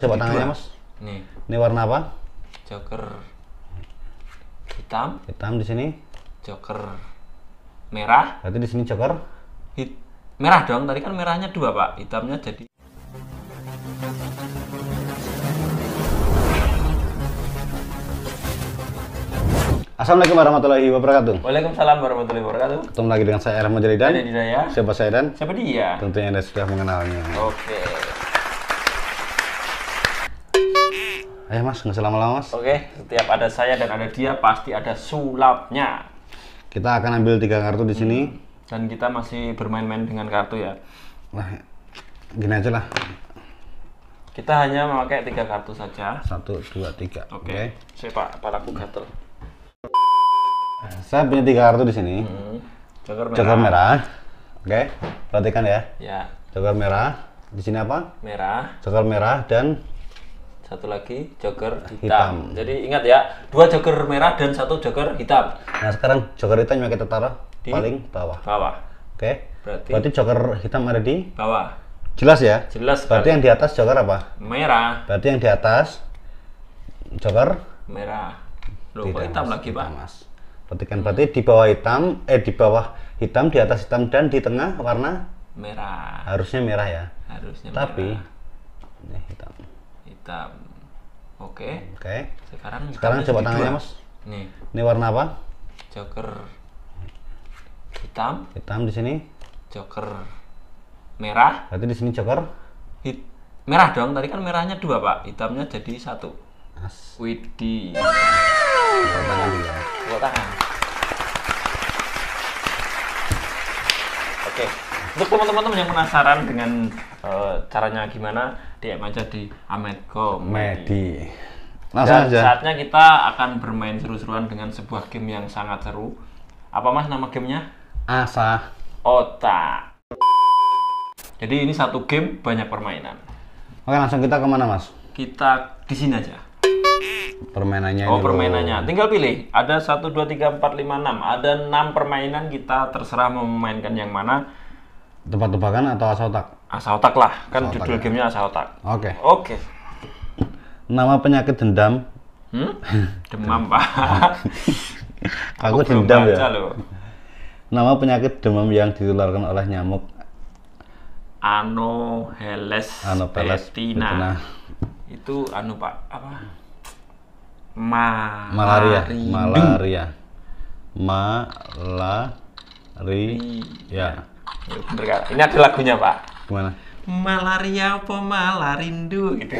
Coba gitu tangannya mas. Nih. Ini warna apa? Joker hitam. Hitam di sini. Joker merah. Berarti di sini joker hit merah dong. Tadi kan merahnya dua pak, hitamnya jadi. Assalamualaikum warahmatullahi wabarakatuh. Waalaikumsalam warahmatullahi wabarakatuh. Ketemu lagi dengan saya Erma Ridan. Siapa saya dan? Siapa dia? Tentunya Anda sudah mengenalnya. Oke. Okay. Ayo mas, nggak selama lama mas. Oke, setiap ada saya dan ada dia pasti ada sulapnya. Kita akan ambil tiga kartu di sini. Hmm, dan kita masih bermain-main dengan kartu ya. Nah, gini aja lah. Kita hanya memakai tiga kartu saja. Satu, dua, tiga. Oke. Okay. okay. Saya pak, Laku nah, Saya punya tiga kartu di sini. Hmm. Joker merah. Joker merah. Oke, okay. perhatikan ya. Ya. Joker merah. Di sini apa? Merah. Joker merah dan satu lagi jogger hitam. hitam. Jadi ingat ya, dua jogger merah dan satu jogger hitam. Nah sekarang jogger hitam yang kita taruh di paling bawah. Bawah. Oke. Berarti, berarti jogger hitam ada di bawah. Jelas ya? Jelas. Berarti, berarti yang di atas jogger apa? Merah. Berarti yang di atas jogger merah. Loh, hitam mas, lagi pak? Mas. Berarti kan berarti di bawah hitam, eh di bawah hitam, di atas hitam dan di tengah warna merah. Harusnya merah ya. Harusnya. Tapi merah. ini hitam hitam. Oke. Okay. Oke. Okay. Sekarang Sekarang coba tangannya, Mas. Nih. Ini warna apa? Joker hitam. Hitam di sini. Joker merah. Berarti di sini joker hit merah dong. Tadi kan merahnya dua, Pak. Hitamnya jadi satu. Widi. Wow. Ya. Oke. Okay. Untuk teman-teman yang penasaran dengan uh, caranya gimana, DM aja di Ametco Medi. Langsung aja. saatnya kita akan bermain seru-seruan dengan sebuah game yang sangat seru. Apa mas nama gamenya? Asa. Ota. Jadi ini satu game banyak permainan. Oke langsung kita kemana mas? Kita di sini aja permainannya oh permainannya dulu. tinggal pilih ada satu dua tiga empat lima enam ada enam permainan kita terserah memainkan yang mana tempat tebakan atau asal otak? Asal otak lah, kan asa judul ya. gamenya asal otak. Oke. Okay. Oke. Okay. Nama penyakit dendam? Hmm? Demam, Pak. Aku, Aku dendam ya. Loh. Nama penyakit demam yang ditularkan oleh nyamuk? Anopheles. Anopheles. betina. Itu anu, Pak, apa? Ma malaria. Malaria. Malaria. Malaria. Ini ada lagunya pak. Mana? Malaria apa malarindu gitu.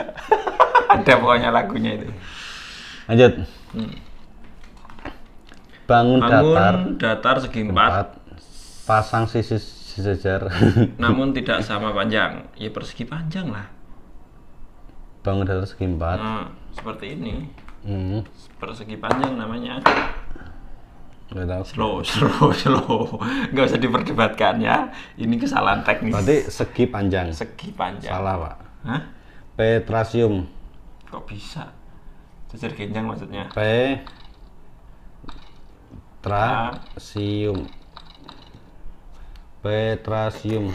ada pokoknya lagunya itu. Lanjut. Hmm. Bangun, Bangun datar. datar segi empat. Pasang sisi sejajar. Namun tidak sama panjang. Ya persegi panjang lah. Bangun datar segi empat. Nah, seperti ini. Hmm. Persegi panjang namanya. Gak Slow, slow, slow. Nggak usah diperdebatkan ya. Ini kesalahan teknis. Berarti segi panjang. Segi panjang. Salah, Pak. Hah? Petrasium. Kok bisa? Cacar genjang maksudnya. petrasium Trasium. Petrasium.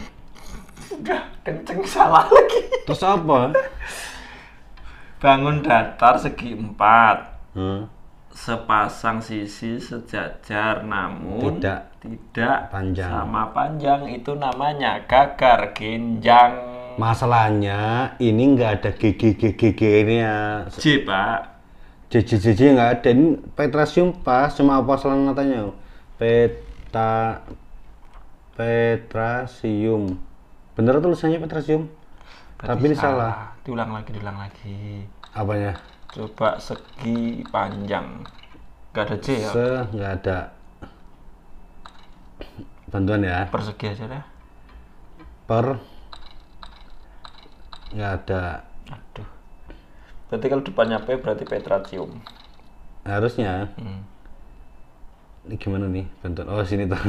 Udah kenceng salah lagi. Terus apa? Bangun datar segi empat. Hmm sepasang sisi sejajar namun tidak tidak panjang sama panjang itu namanya gagar genjang masalahnya ini enggak ada gigi gigi ya J pak J J J nggak ada ini petrasium pas cuma apa salah katanya peta petrasium bener tulisannya petrasium tapi ini salah. salah diulang lagi diulang lagi apanya coba segi panjang gak ada C ya ada bantuan ya persegi aja deh per enggak ada aduh berarti kalau depannya P berarti petratium harusnya hmm. ini gimana nih bantuan oh sini tuh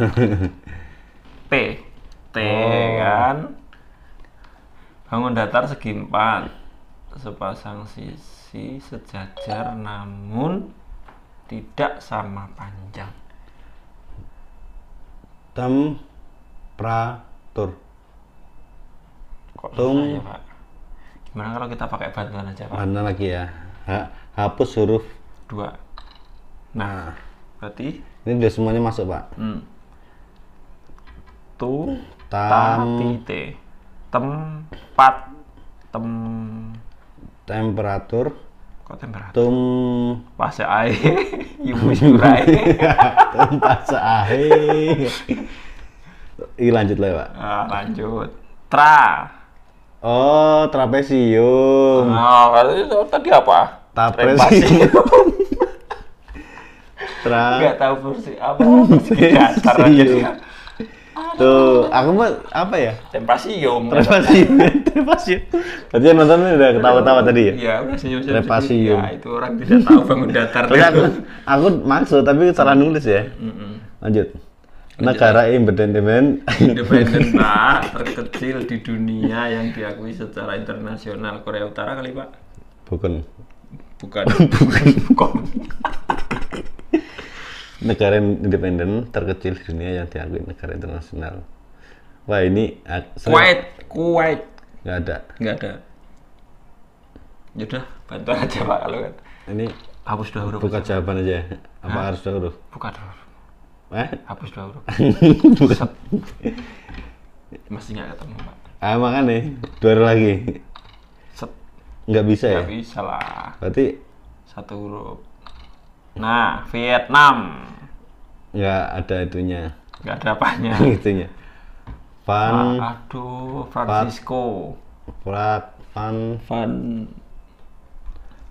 P T oh. kan bangun datar segi empat sepasang sisi sejajar namun tidak sama panjang. Temperatur. Kok Tung... ya, Pak? Gimana kalau kita pakai bantuan aja, Pak? Bantuan lagi ya. Ha hapus huruf dua. Nah, nah, berarti ini udah semuanya masuk, Pak. Hmm. Tu, tam, ta, ti, te. Tempat, tem, temperatur kok temperatur tum pas ae ibu surai tum pas ae i lanjut lah pak ah, lanjut tra oh trapesium nah kalau itu tadi apa trapesium tra nggak tahu persis apa dasar aja sih Tuh, aku mah apa ya? Trepasium. Trepasium. Trepasium. Tadi yang nonton udah ketawa-tawa tadi ya? Iya, udah senyum-senyum. Trepasium. Ya, itu orang tidak tahu bangun datar. Tapi aku, aku maksud, tapi cara nulis ya. Lanjut. Negara independen independen pak terkecil di dunia yang diakui secara internasional Korea Utara kali pak bukan bukan bukan bukan negara independen terkecil di dunia yang diakui negara internasional. Wah ini kuat ah, Kuwait, Kuwait. Gak ada. Gak ada. Yaudah, bantu aja pak kalau kan. Ini hapus dua huruf. Buka jawaban aja. Apa harus dua huruf? Buka dua huruf. Eh? Hapus dua huruf. Masih nggak ketemu pak. Ah makanya dua huruf lagi. Set. Nggak bisa ya? Nggak bisa lah. Berarti satu huruf Nah, Vietnam. Ya, ada itunya. Enggak ada apanya. itunya. Van ah, aduh, Francisco. Prat Van Van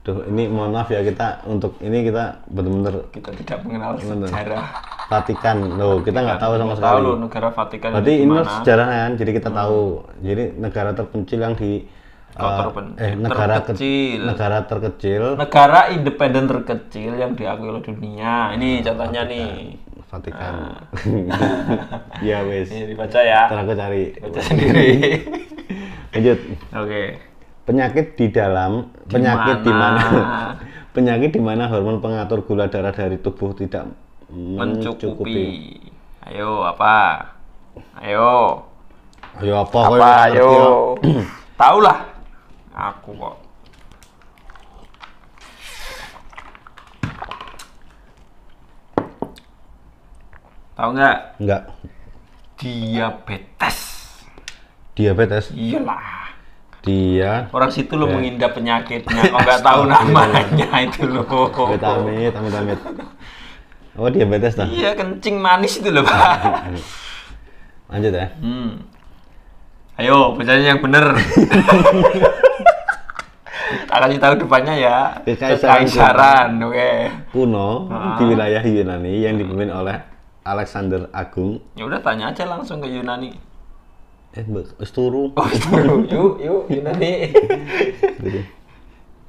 Duh, ini mohon maaf ya kita untuk ini kita benar-benar kita tidak mengenal bener. sejarah Vatikan. Loh, kita nggak tahu sama sekali. Tahu negara Vatikan Berarti ini sejarah kan, jadi kita hmm. tahu. Jadi negara terpencil yang di uh, eh, eh negara terkecil. Ke, negara terkecil. Negara independen terkecil yang diakui oleh dunia. Ini nah, contohnya nih. Vatikan. Ah. ya wes. Ini dibaca ya. terang cari. Baca sendiri. Lanjut. Oke. Okay. Penyakit di dalam, penyakit di mana? penyakit di mana hormon pengatur gula darah dari tubuh tidak mencukupi. mencukupi. Ayo apa? Ayo. Ayo apa? Apa? Ayo. Ya? Tahu lah aku kok tahu nggak nggak diabetes diabetes iyalah dia orang situ lo mengindah penyakitnya kok nggak tahu namanya iya. itu lo amit amit amit oh diabetes dah iya kencing manis itu lo pak lanjut ya hmm. ayo bacanya yang bener tak kasih tahu depannya ya. Kekaisaran oke. Kuno di wilayah Yunani yang dipimpin hmm. oleh Alexander Agung. Ya udah tanya aja langsung ke Yunani. Eh, wis turu. Oh, turu. yuk, yuk Yunani.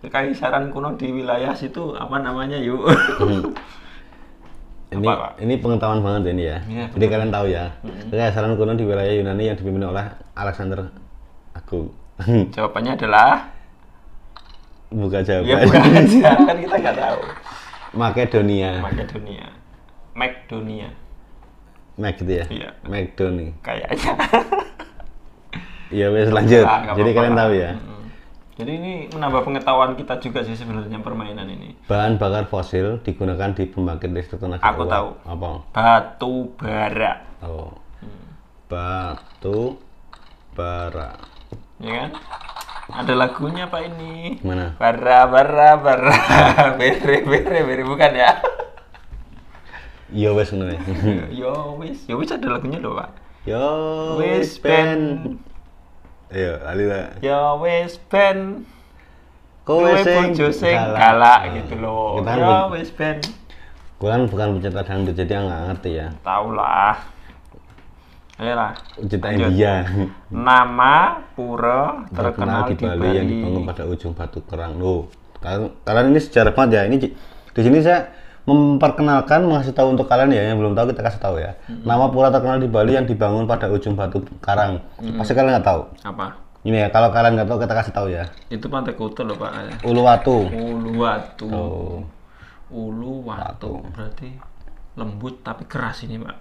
Kekaisaran kuno di wilayah situ apa namanya, yuk? Hmm. ini apa, ini pengetahuan banget ini ya. ya Jadi kalian tahu ya. Mm-hmm. Kekaisaran kuno di wilayah Yunani yang dipimpin oleh Alexander Agung. Jawabannya adalah buka jawaban. Ya buka aja, kan kita nggak tahu. Makedonia. Makedonia. Makedonia. Mac gitu ya? Iya. Makedoni. Kayaknya. Iya wes lanjut. Nah, Jadi apa kalian tahu ya. Hmm. Jadi ini menambah pengetahuan kita juga sih sebenarnya permainan ini. Bahan bakar fosil digunakan di pembangkit listrik tenaga Aku uang. tahu. Apa? Batu bara. Oh. Hmm. Batu bara. Iya kan? Ada lagunya Pak ini. Mana? Bara bara bara bere bere bere bukan ya? Yo iya, wes nih ya. Yo wes, yo wes ada lagunya loh Pak. Yo wes pen. Yo lah. Yo wes pen. Kowe sing sing galak nah, gitu loh. Yo wes pen. Gue kan bukan pencetak dangdut jadi nggak ngerti ya. Tahu lah lah Ceritain dia. Nama pura terkenal, di, Bali, yang dibangun pada ujung batu kerang. Loh, kalian ini sejarah banget ya. Ini di sini saya memperkenalkan mengasih tahu untuk kalian ya yang belum tahu kita kasih tahu ya. Nama pura terkenal di Bali yang dibangun pada ujung batu karang. mm Pasti kalian nggak tahu. Apa? Ini ya, kalau kalian nggak tahu kita kasih tahu ya. Itu Pantai Kuta loh Pak. Uluwatu. Uluwatu. Uluwatu. Berarti lembut tapi keras ini Pak.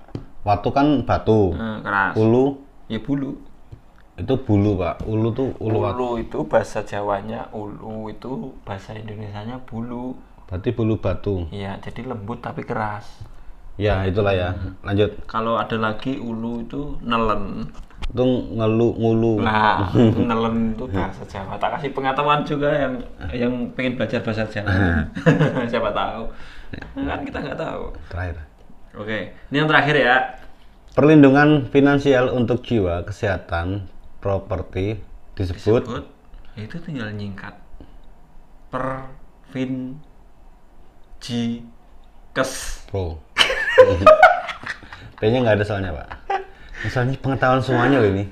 Watu kan batu. Hmm, keras. Ulu. Ya bulu. Itu bulu pak. Ulu tuh ulu. Ulu itu bahasa Jawanya ulu itu bahasa Indonesianya bulu. Berarti bulu batu. Iya, jadi lembut tapi keras. Ya itulah ya. Hmm. Lanjut. Kalau ada lagi ulu itu nelen. Itu ngelu ngulu. Nah, nelen itu bahasa Jawa. Tak kasih pengetahuan juga yang yang pengen belajar bahasa Jawa. Siapa tahu. Kan kita nggak tahu. Terakhir. Oke, ini yang terakhir ya. Perlindungan finansial untuk jiwa, kesehatan, properti disebut, disebut itu tinggal nyingkat fin ji kes pro. Kayaknya nggak ada soalnya pak. Misalnya pengetahuan semuanya loh ini.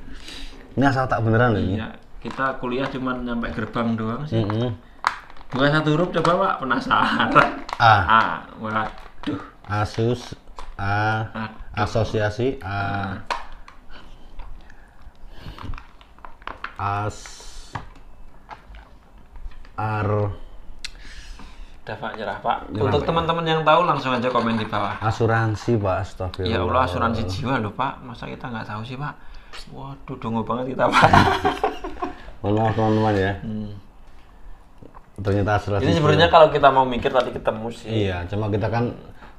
Ini asal tak beneran loh ini. Iya, kita kuliah cuma nyampe gerbang doang sih. Mm -hmm. Bukan satu huruf coba pak penasaran. Ah, A. Waduh. Asus A, asosiasi A, as ar Udah Pak nyerah Pak. Nyerah, Untuk teman-teman yang tahu langsung aja komen di bawah. Asuransi Pak, astagfirullah. Ya Allah, asuransi jiwa loh Pak. Masa kita nggak tahu sih Pak? Waduh, dungu banget kita Pak. Mohon maaf teman-teman ya. Hmm. Ternyata asuransi. Ini sebenarnya kalau kita mau mikir tadi ketemu sih. Iya, cuma kita kan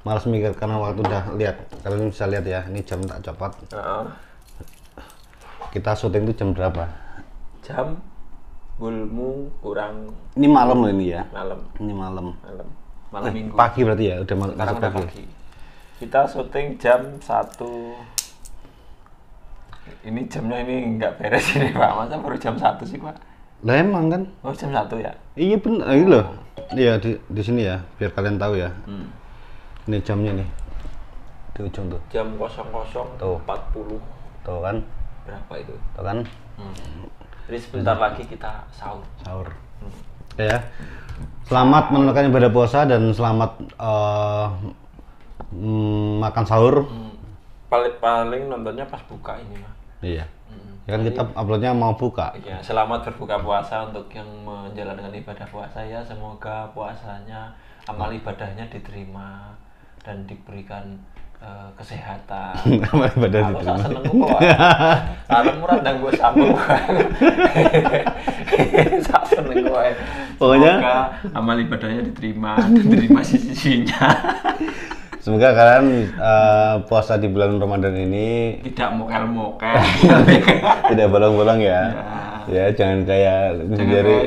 malas mikir karena waktu udah lihat kalian bisa lihat ya ini jam tak copot uh. kita syuting itu jam berapa jam bulmu kurang ini malam loh ini ya malam ini malam malam malam eh, minggu pagi berarti ya udah malam pagi. pagi kita syuting jam satu ini jamnya ini nggak beres ini pak masa baru jam satu sih pak lah emang kan oh jam satu ya iya pun ini loh iya di, di sini ya biar kalian tahu ya hmm ini jamnya nih di ujung tuh jam kosong tuh. puluh tuh kan berapa itu tuh kan hmm. jadi sebentar lagi kita sahur sahur hmm. ya selamat menunaikan ibadah puasa dan selamat uh, makan sahur hmm. paling paling nontonnya pas buka ini mah iya hmm. ya kan kita uploadnya mau buka iya selamat berbuka puasa untuk yang menjalankan ibadah puasa ya semoga puasanya amal ibadahnya diterima dan diberikan uh, kesehatan. Pada aku sak seneng kok. Sarung murah eh. dan gue sambung. sak seneng gue. Pokoknya amal ibadahnya diterima, diterima sisi-sisinya. Semoga kalian uh, puasa di bulan Ramadan ini tidak mokel-mokel, tidak bolong-bolong ya. ya. Ya, jangan kayak jangan dari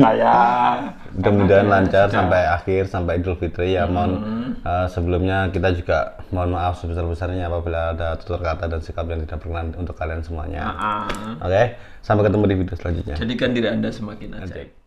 kayak mudah-mudahan lancar ya. sampai akhir sampai Idul Fitri ya. Hmm. Mohon uh, eh, sebelumnya kita juga mohon maaf sebesar-besarnya apabila ada tutur kata dan sikap yang tidak berkenan untuk kalian semuanya. Uh -huh. Oke, okay? sampai ketemu di video selanjutnya. Jadikan diri Anda semakin ajaib. Okay.